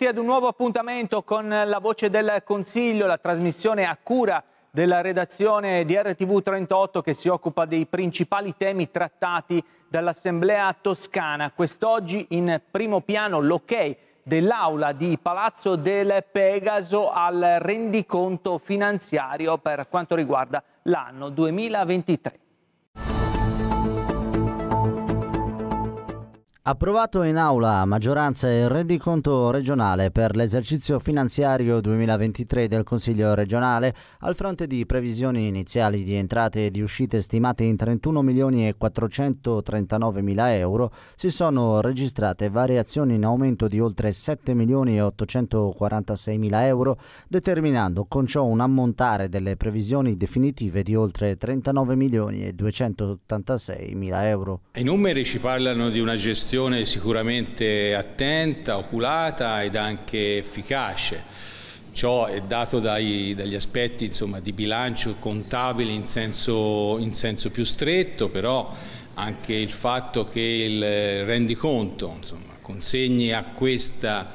benvenuti ad un nuovo appuntamento con la voce del Consiglio, la trasmissione a cura della redazione di RTV 38 che si occupa dei principali temi trattati dall'Assemblea toscana. Quest'oggi in primo piano l'ok dell'aula di Palazzo del Pegaso al rendiconto finanziario per quanto riguarda l'anno 2023. Approvato in aula a maggioranza il rendiconto regionale per l'esercizio finanziario 2023 del Consiglio regionale al fronte di previsioni iniziali di entrate e di uscite stimate in 31 milioni e 439 mila euro, si sono registrate variazioni in aumento di oltre 7 milioni e 846 mila euro, determinando con ciò un ammontare delle previsioni definitive di oltre 39 milioni e 286 mila euro. I numeri ci parlano di una gestione un'azione sicuramente attenta, oculata ed anche efficace. Ciò è dato dai, dagli aspetti insomma, di bilancio contabile in senso, in senso, più stretto, però anche il fatto che il rendiconto insomma, consegni questa,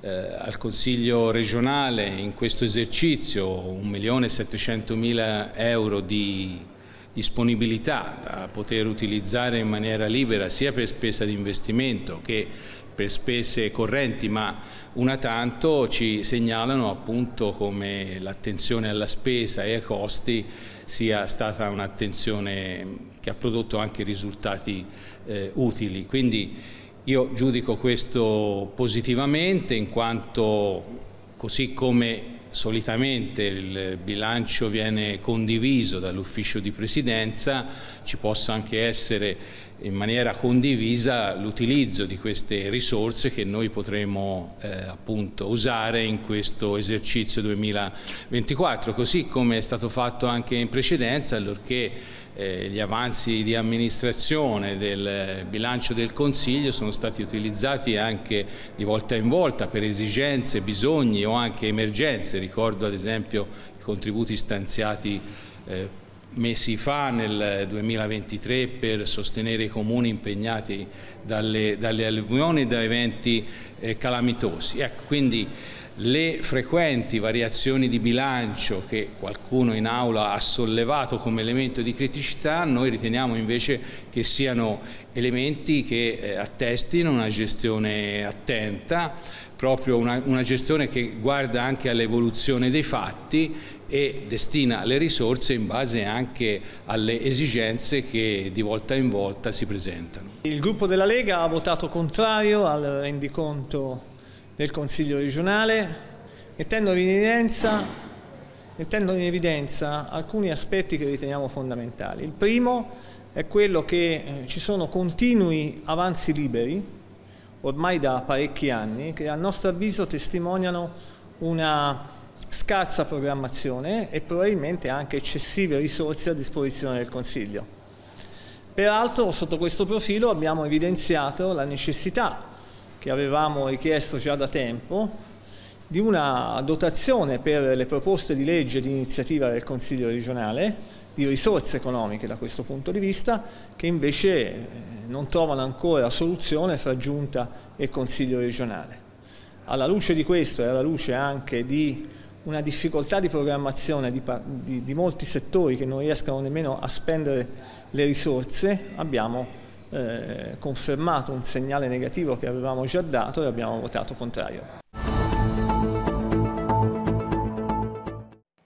eh, al Consiglio regionale in questo esercizio 1.700.000 euro di disponibilità da poter utilizzare in maniera libera sia per spesa di investimento che per spese correnti, ma una tanto ci segnalano appunto come l'attenzione alla spesa e ai costi sia stata un'attenzione che ha prodotto anche risultati eh, utili. Quindi io giudico questo positivamente in quanto così come solitamente il bilancio viene condiviso dall'ufficio di presidenza, ci possa anche essere in maniera condivisa l'utilizzo di queste risorse che noi potremo eh, appunto usare in questo esercizio 2024, così come è stato fatto anche in precedenza, allorché eh, gli avanzi di amministrazione del bilancio del Consiglio sono stati utilizzati anche di volta in volta per esigenze, bisogni o anche emergenze, ricordo ad esempio i contributi stanziati eh, mesi fa nel 2023 per sostenere i comuni impegnati dalle, dalle alluvioni e da eventi eh, calamitosi. Ecco, quindi le frequenti variazioni di bilancio che qualcuno in aula ha sollevato come elemento di criticità, noi riteniamo invece che siano elementi che eh, attestino una gestione attenta, proprio una, una gestione che guarda anche all'evoluzione dei fatti e destina le risorse in base anche alle esigenze che di volta in volta si presentano. Il gruppo della Lega Lega ha votato contrario al rendiconto del Consiglio regionale, mettendo in evidenza mettendo in evidenza alcuni aspetti che riteniamo fondamentali. Il primo è quello che eh, ci sono continui avanzi liberi, ormai da parecchi anni, che a nostro avviso testimoniano una scarsa programmazione e probabilmente anche eccessive risorse a disposizione del Consiglio. Peraltro sotto questo profilo abbiamo evidenziato la necessità che avevamo richiesto già da tempo di una dotazione per le proposte di legge di iniziativa del Consiglio regionale di risorse economiche da questo punto di vista che invece eh, non trovano ancora soluzione fra Giunta e Consiglio regionale. Alla luce di questo e alla luce anche di una difficoltà di programmazione di, di, di molti settori che non riescono nemmeno a spendere le risorse, abbiamo eh, confermato un segnale negativo che avevamo già dato e abbiamo votato contrario.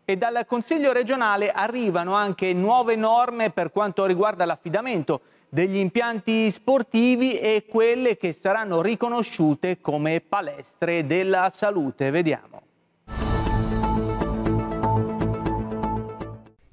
E dal Consiglio regionale arrivano anche nuove norme per quanto riguarda l'affidamento degli impianti sportivi e quelle che saranno riconosciute come palestre della salute. Vediamo.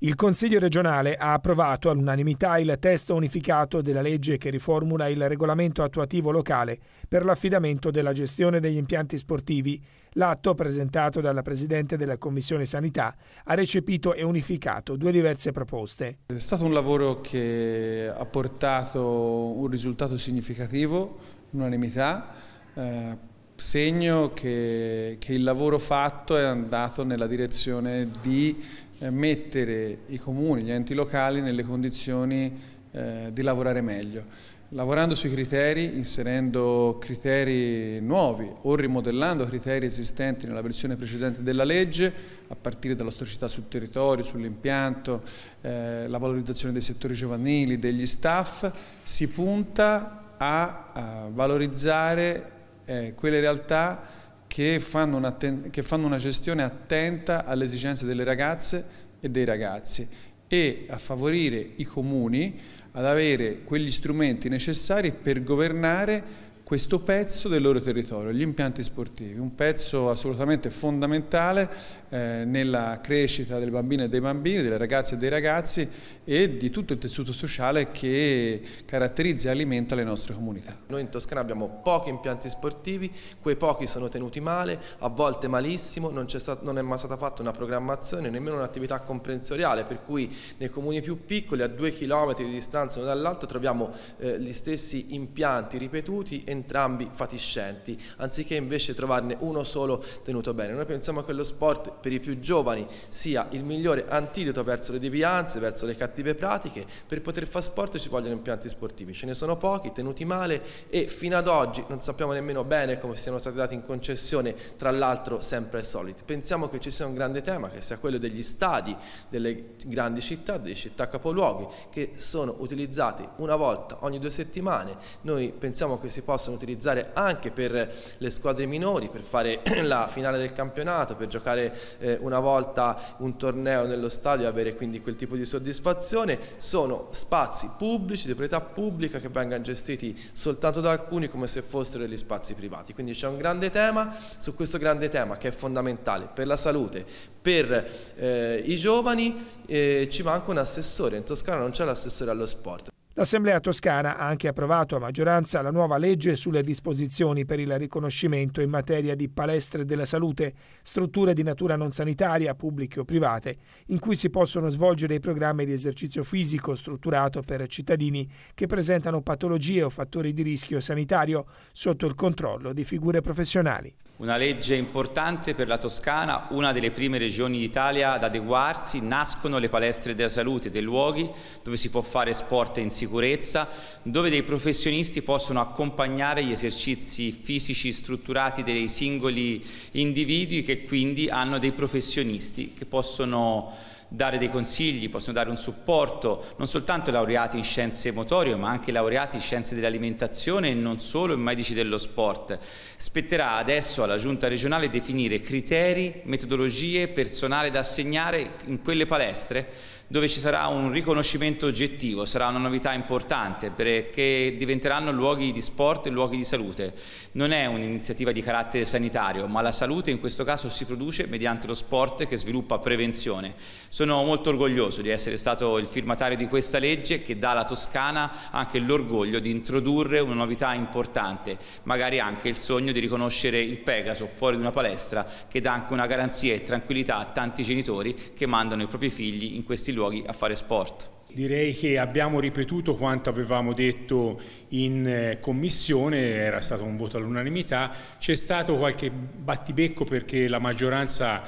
Il Consiglio regionale ha approvato all'unanimità il testo unificato della legge che riformula il regolamento attuativo locale per l'affidamento della gestione degli impianti sportivi. L'atto presentato dalla Presidente della Commissione Sanità ha recepito e unificato due diverse proposte. È stato un lavoro che ha portato un risultato significativo, unanimità, eh, segno che, che il lavoro fatto è andato nella direzione di eh, mettere i comuni, gli enti locali nelle condizioni eh, di lavorare meglio. Lavorando sui criteri, inserendo criteri nuovi o rimodellando criteri esistenti nella versione precedente della legge, a partire dalla sul territorio, sull'impianto, eh, la valorizzazione dei settori giovanili, degli staff, si punta a, a valorizzare eh, quelle realtà che fanno, un'atten- che fanno una gestione attenta alle esigenze delle ragazze e dei ragazzi e a favorire i comuni ad avere quegli strumenti necessari per governare questo pezzo del loro territorio, gli impianti sportivi, un pezzo assolutamente fondamentale eh, nella crescita delle bambine e dei bambini, delle ragazze e dei ragazzi e di tutto il tessuto sociale che caratterizza e alimenta le nostre comunità. Noi in Toscana abbiamo pochi impianti sportivi, quei pochi sono tenuti male, a volte malissimo, non, è, stato, non è mai stata fatta una programmazione, nemmeno un'attività comprensoriale, per cui nei comuni più piccoli a due chilometri di distanza uno dall'altro troviamo eh, gli stessi impianti ripetuti, entrambi fatiscenti, anziché invece trovarne uno solo tenuto bene. Noi pensiamo che lo sport per i più giovani sia il migliore antidoto verso le devianze, verso le cattive pratiche, per poter fare sport ci vogliono impianti sportivi, ce ne sono pochi, tenuti male e fino ad oggi non sappiamo nemmeno bene come siano stati dati in concessione, tra l'altro sempre ai soliti. Pensiamo che ci sia un grande tema che sia quello degli stadi delle grandi città, delle città capoluoghi, che sono utilizzati una volta ogni due settimane, noi pensiamo che si possano utilizzare anche per le squadre minori, per fare la finale del campionato, per giocare eh, una volta un torneo nello stadio e avere quindi quel tipo di soddisfazione. Sono spazi pubblici, di proprietà pubblica che vengono gestiti soltanto da alcuni come se fossero degli spazi privati. Quindi c'è un grande tema, su questo grande tema che è fondamentale per la salute, per eh, i giovani, eh, ci manca un assessore, in Toscana non c'è l'assessore allo sport. L'Assemblea toscana ha anche approvato a maggioranza la nuova legge sulle disposizioni per il riconoscimento in materia di palestre della salute, strutture di natura non sanitaria, pubbliche o private, in cui si possono svolgere i programmi di esercizio fisico strutturato per cittadini che presentano patologie o fattori di rischio sanitario sotto il controllo di figure professionali. Una legge importante per la Toscana, una delle prime regioni d'Italia ad adeguarsi, nascono le palestre della salute, dei luoghi dove si può fare sport in sicurezza sicurezza, dove dei professionisti possono accompagnare gli esercizi fisici strutturati dei singoli individui che quindi hanno dei professionisti che possono dare dei consigli, possono dare un supporto, non soltanto laureati in scienze motorie, ma anche laureati in scienze dell'alimentazione e non solo in medici dello sport. Spetterà adesso alla Giunta regionale definire criteri, metodologie, personale da assegnare in quelle palestre dove ci sarà un riconoscimento oggettivo, sarà una novità importante perché diventeranno luoghi di sport e luoghi di salute. Non è un'iniziativa di carattere sanitario, ma la salute in questo caso si produce mediante lo sport che sviluppa prevenzione. Sono molto orgoglioso di essere stato il firmatario di questa legge che dà alla Toscana anche l'orgoglio di introdurre una novità importante, magari anche il sogno di riconoscere il Pegaso fuori di una palestra che dà anche una garanzia e tranquillità a tanti genitori che mandano i propri figli in questi luoghi a fare sport. Direi che abbiamo ripetuto quanto avevamo detto in eh, commissione, era stato un voto all'unanimità, c'è stato qualche battibecco perché la maggioranza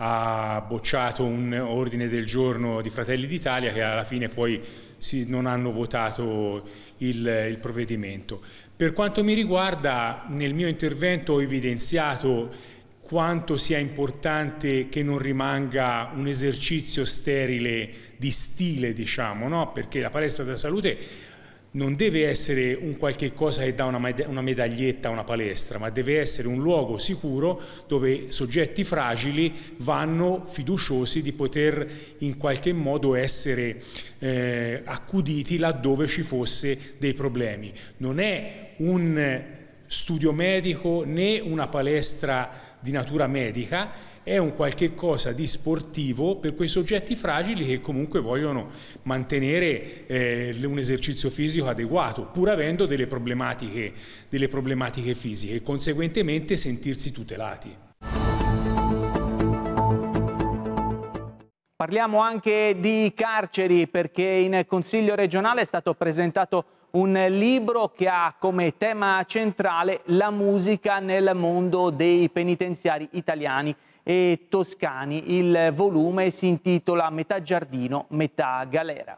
ha bocciato un ordine del giorno di Fratelli d'Italia che alla fine poi non hanno votato il, il provvedimento. Per quanto mi riguarda nel mio intervento ho evidenziato quanto sia importante che non rimanga un esercizio sterile di stile, diciamo, no? perché la palestra della salute non deve essere un qualche cosa che dà una, medaglietta a una palestra, ma deve essere un luogo sicuro dove soggetti fragili vanno fiduciosi di poter in qualche modo essere eh, accuditi laddove ci fosse dei problemi. Non è un studio medico né una palestra di natura medica, è un qualche cosa di sportivo per quei soggetti fragili che comunque vogliono mantenere eh, un esercizio fisico adeguato, pur avendo delle problematiche, delle problematiche fisiche e conseguentemente sentirsi tutelati. Parliamo anche di carceri perché in Consiglio regionale è stato presentato un libro che ha come tema centrale la musica nel mondo dei penitenziari italiani e toscani. Il volume si intitola Metà giardino, metà galera.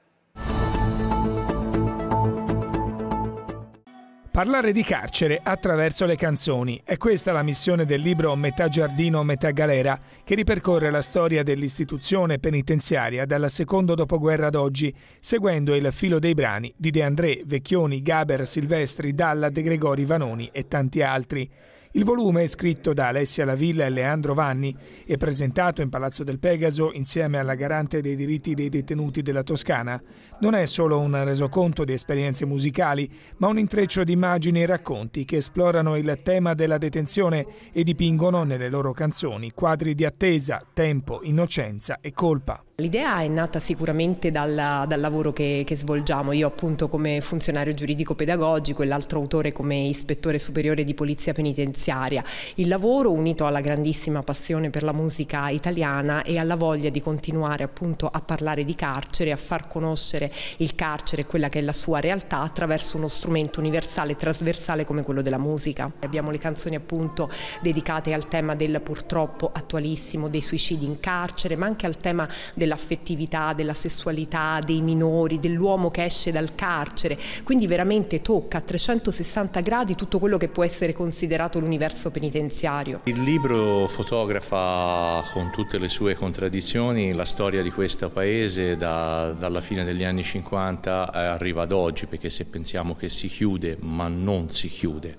Parlare di carcere attraverso le canzoni. È questa la missione del libro Metà giardino, metà galera, che ripercorre la storia dell'istituzione penitenziaria dalla secondo dopoguerra ad oggi, seguendo il filo dei brani di De André, Vecchioni, Gaber, Silvestri, Dalla, De Gregori, Vanoni e tanti altri. Il volume scritto da Alessia Lavilla e Leandro Vanni e presentato in Palazzo del Pegaso insieme alla garante dei diritti dei detenuti della Toscana. Non è solo un resoconto di esperienze musicali, ma un intreccio di immagini e racconti che esplorano il tema della detenzione e dipingono nelle loro canzoni quadri di attesa, tempo, innocenza e colpa. L'idea è nata sicuramente dal, dal lavoro che, che, svolgiamo, io appunto come funzionario giuridico pedagogico e l'altro autore come ispettore superiore di polizia penitenziaria. Il lavoro unito alla grandissima passione per la musica italiana e alla voglia di continuare appunto a parlare di carcere, a far conoscere il carcere e quella che è la sua realtà attraverso uno strumento universale e trasversale come quello della musica. Abbiamo le canzoni appunto dedicate al tema del purtroppo attualissimo dei suicidi in carcere ma anche al tema della dell'affettività, della sessualità, dei minori, dell'uomo che esce dal carcere, quindi veramente tocca a 360 gradi tutto quello che può essere considerato l'universo penitenziario. Il libro fotografa con tutte le sue contraddizioni la storia di questo paese da, dalla fine degli anni 50 eh, arriva ad oggi, perché se pensiamo che si chiude, ma non si chiude,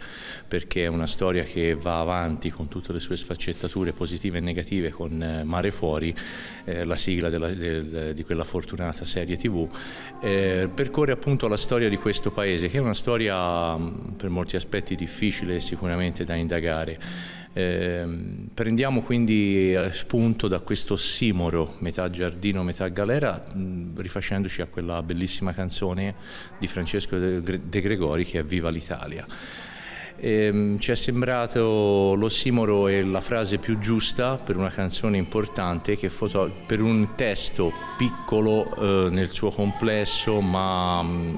perché è una storia che va avanti con tutte le sue sfaccettature positive e negative con eh, Mare Fuori, eh, la sigla della della, del, eh, eh, di quella fortunata serie tv, eh, percorre appunto la storia di questo paese, che è una storia mm, per molti aspetti difficile sicuramente da indagare. Eh, prendiamo quindi eh, spunto da questo simoro, metà giardino, metà galera, mm, rifacendoci a quella bellissima canzone di Francesco De Gregori che è Viva l'Italia. E, ehm, ci è sembrato l'ossimoro e la frase più giusta per una canzone importante che per un testo piccolo eh, nel suo complesso ma mh, mm,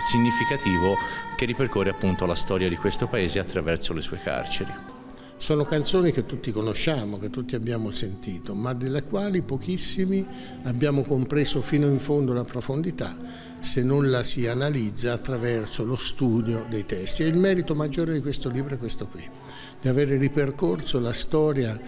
significativo che ripercorre appunto la storia di questo paese attraverso le sue carceri. Sono canzoni che tutti conosciamo, che tutti abbiamo sentito, ma delle quali pochissimi abbiamo compreso fino in fondo la profondità se non la si analizza attraverso lo studio dei testi. E il merito maggiore di questo libro è questo qui, di avere ripercorso la storia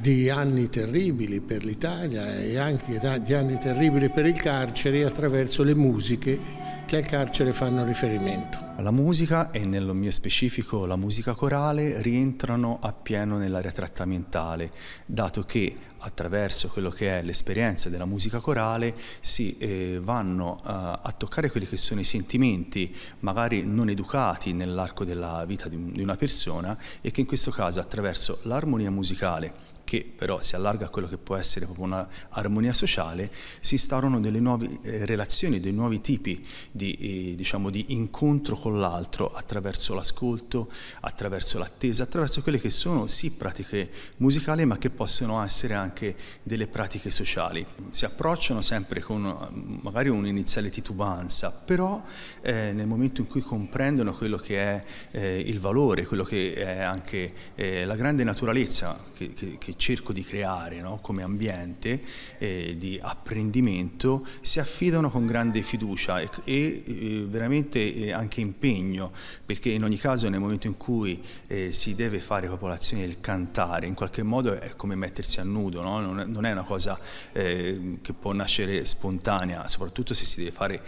di anni terribili per l'Italia e anche di anni terribili per il carcere attraverso le musiche che carcere fanno riferimento. La musica e nello mio specifico la musica corale rientrano appieno nell'area trattamentale, dato che attraverso quello che è l'esperienza della musica corale si eh, vanno eh, a toccare quelli che sono i sentimenti magari non educati nell'arco della vita di, un, di una persona e che in questo caso attraverso l'armonia musicale che però si allarga a quello che può essere proprio un'armonia sociale, si instaurano delle nuove eh, relazioni, dei nuovi tipi di, eh, diciamo, di incontro con l'altro attraverso l'ascolto, attraverso l'attesa, attraverso quelle che sono sì pratiche musicali ma che possono essere anche delle pratiche sociali. Si approcciano sempre con mm, magari un'iniziale titubanza, però eh, nel momento in cui comprendono quello che è eh, il valore, quello che è anche la grande naturalezza che, che, che cerco di creare no? come ambiente eh, di apprendimento si affidano con grande fiducia e, e eh, veramente eh, anche impegno perché in ogni caso nel momento in cui eh, si deve fare popolazione il cantare in qualche modo è come mettersi a nudo, no? non, è una cosa che può nascere spontanea, soprattutto se si deve fare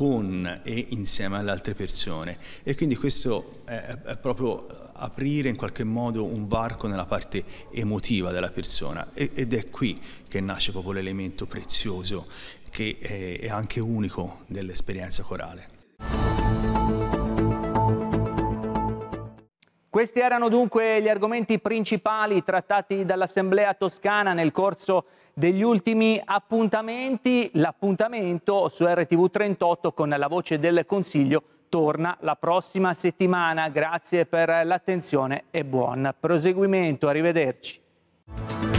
con e insieme alle altre persone e quindi questo è, è proprio aprire in qualche modo un varco nella parte emotiva della persona ed è qui che nasce proprio l'elemento prezioso che è anche unico dell'esperienza corale. Questi erano dunque gli argomenti principali trattati dall'Assemblea toscana nel corso degli ultimi appuntamenti. L'appuntamento su RTV 38 con la voce del Consiglio torna la prossima settimana. Grazie per l'attenzione e buon proseguimento. Arrivederci.